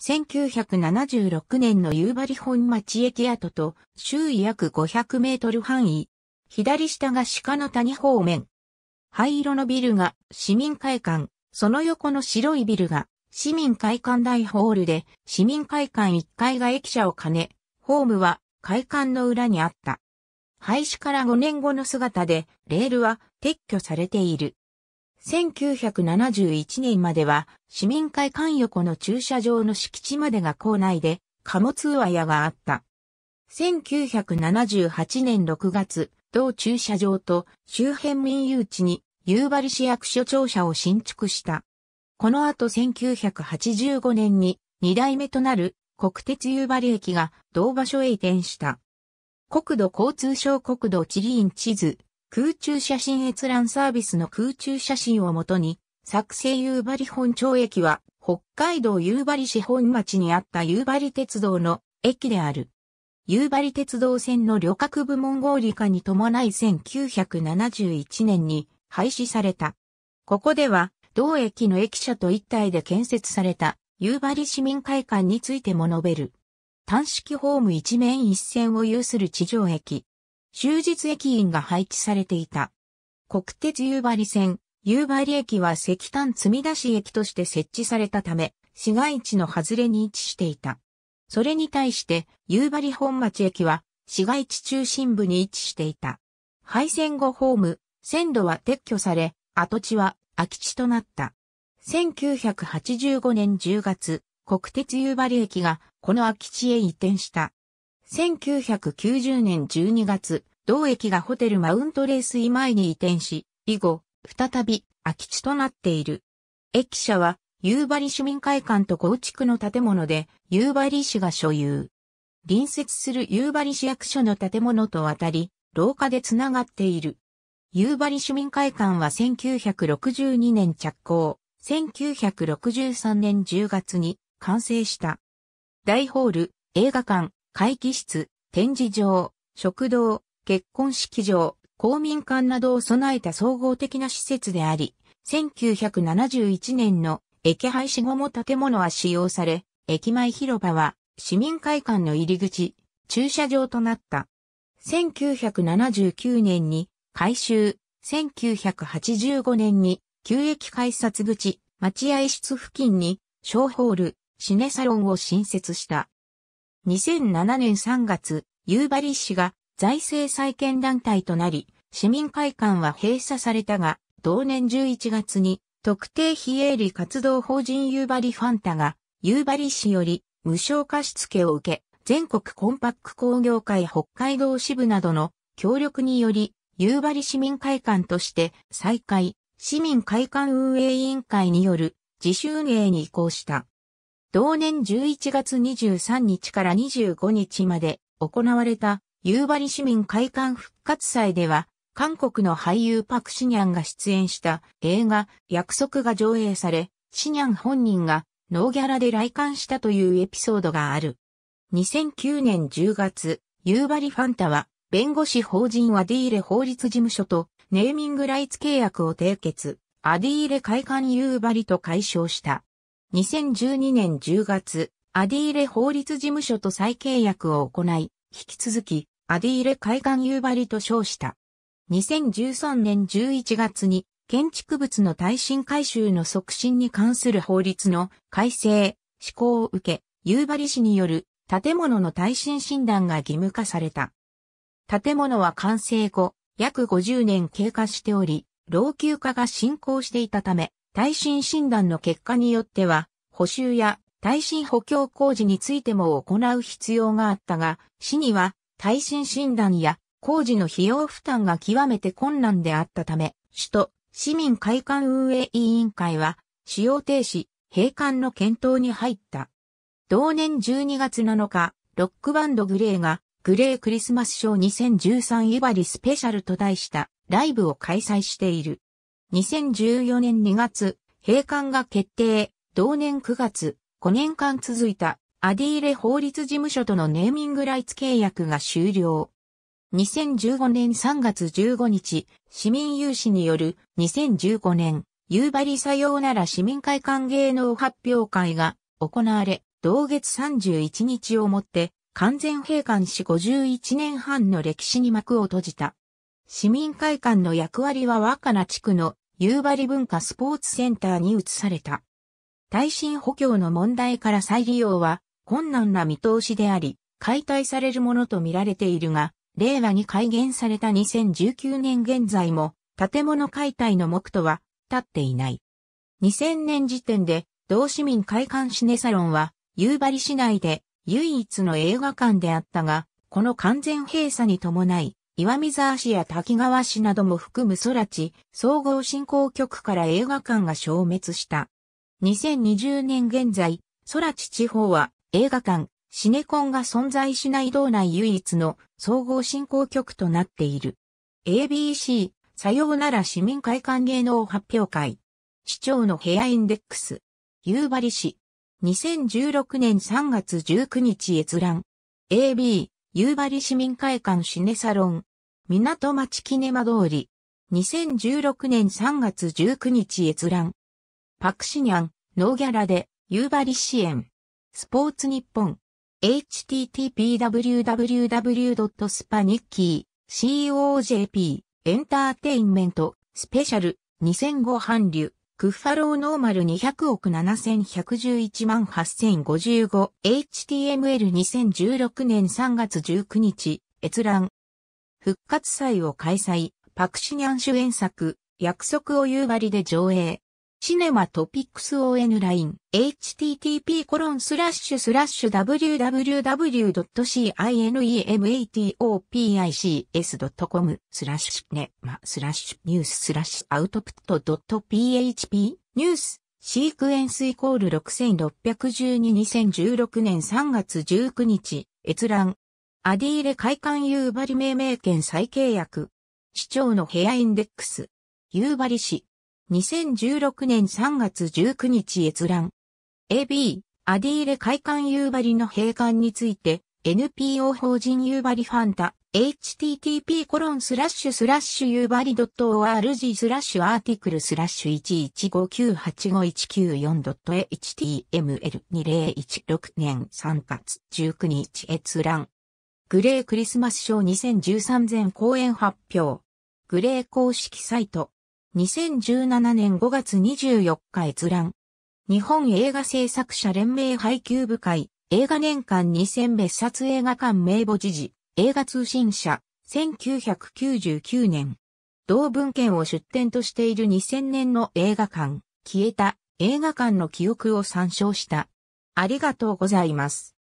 1976年の夕張本町駅跡と周囲約500メートル範囲。左下が鹿の谷方面。灰色のビルが市民会館、その横の白いビルが市民会館大ホールで市民会館1階が駅舎を兼ね、ホームは会館の裏にあった。廃止から5年後の姿でレールは撤去されている。1971年までは市民会館横の駐車場の敷地までが校内で貨物上屋があった。1978年6月、同駐車場と周辺民有地に夕張市役所庁舎を新築した。この後1985年に2代目となる国鉄夕張駅が同場所へ移転した。国土交通省国土地理院地図空中写真閲覧サービスの空中写真をもとに、作成夕張本町駅は、北海道夕張市本町にあった夕張鉄道の駅である。夕張鉄道線の旅客部門合理化に伴い1971年に廃止された。ここでは、同駅の駅舎と一体で建設された夕張市民会館についても述べる。単式ホーム一面一線を有する地上駅。終日駅員が配置されていた。国鉄夕張線、夕張駅は石炭積み出し駅として設置されたため、市街地の外れに位置していた。それに対して、夕張本町駅は市街地中心部に位置していた。廃線後ホーム、線路は撤去され、跡地は空き地となった。1985年10月、国鉄夕張駅がこの空き地へ移転した。1990年12月、同駅がホテルマウントレース今井に移転し、以後、再び空き地となっている。駅舎は、夕張市民会館と構築の建物で、夕張市が所有。隣接する夕張市役所の建物と渡り、廊下でつながっている。夕張市民会館は1962年着工、1963年10月に完成した。大ホール、映画館、会議室、展示場、食堂、結婚式場、公民館などを備えた総合的な施設であり、1971年の駅廃止後も建物は使用され、駅前広場は市民会館の入り口、駐車場となった。1979年に改修、1985年に旧駅改札口、待合室付近に小ホール、シネサロンを新設した。2007年3月、夕張市が財政再建団体となり、市民会館は閉鎖されたが、同年11月に特定非営利活動法人夕張ファンタが夕張市より無償貸付を受け、全国コンパック工業会北海道支部などの協力により、夕張市民会館として再開、市民会館運営委員会による自主運営に移行した。同年11月23日から25日まで行われた夕張市民会館復活祭では、韓国の俳優パク・シニャンが出演した映画約束が上映され、シニャン本人がノーギャラで来館したというエピソードがある。2009年10月、夕張ファンタは弁護士法人アディーレ法律事務所とネーミングライツ契約を締結、アディーレ会館夕張と解消した。2012年10月、アディーレ法律事務所と再契約を行い、引き続き、アディーレ海岸夕張と称した。2013年11月に、建築物の耐震改修の促進に関する法律の改正、施行を受け、夕張市による建物の耐震診断が義務化された。建物は完成後、約50年経過しており、老朽化が進行していたため、耐震診断の結果によっては、補修や耐震補強工事についても行う必要があったが、市には耐震診断や工事の費用負担が極めて困難であったため、首都市民会館運営委員会は使用停止、閉館の検討に入った。同年12月7日、ロックバンドグレーがグレークリスマスショー2013イバリスペシャルと題したライブを開催している。2014年2月、閉館が決定。同年9月、5年間続いたアディーレ法律事務所とのネーミングライツ契約が終了。2015年3月15日、市民有志による2015年夕張さようなら市民会館芸能発表会が行われ、同月31日をもって完全閉館し51年半の歴史に幕を閉じた。市民会館の役割は若菜地区の夕張文化スポーツセンターに移された。耐震補強の問題から再利用は困難な見通しであり、解体されるものと見られているが、令和に改元された2019年現在も、建物解体の目途は立っていない。2000年時点で、同市民会館シネサロンは、夕張市内で唯一の映画館であったが、この完全閉鎖に伴い、岩見沢市や滝川市なども含む空地、総合振興局から映画館が消滅した。2020年現在、空地地方は映画館、シネコンが存在しない道内唯一の総合振興局となっている。ABC、さようなら市民会館芸能発表会。市長の部屋インデックス。夕張市。2016年3月19日閲覧。AB、夕張市民会館シネサロン。港町キネマ通り。2016年3月19日閲覧。パクシニャン、ノーギャラで、夕張支援。スポーツ日本。http://www.spanicky.cojp エンターテインメントスペシャル2005半流クッファローノーマル200億7111万 8055HTML2016 年3月19日閲覧復活祭を開催パクシニャン主演作約束を夕張で上映シネマトピックス ON ライン http コロンスラッシュスラッシュ www.cinematopicS.com スラッシュネマスラッシュニューススラッシュアウトプット .php ニュースシークエンスイコール66122016年3月19日閲覧アディーレ会館夕張命名権再契約市長のヘアインデックス夕張市2016年3月19日閲覧。AB、アディーレ会館夕張の閉館について、NPO 法人夕張ファンタ、http コロンスラッシュスラッシュ夕張 .org スラッシュアーティクルスラッシュ 115985194.html2016 年3月19日閲覧。グレークリスマスショー2013前公演発表。グレー公式サイト。2017年5月24日閲覧。日本映画制作者連盟配給部会、映画年間2000別冊映画館名簿時事、映画通信社、1999年。同文献を出展としている2000年の映画館、消えた映画館の記憶を参照した。ありがとうございます。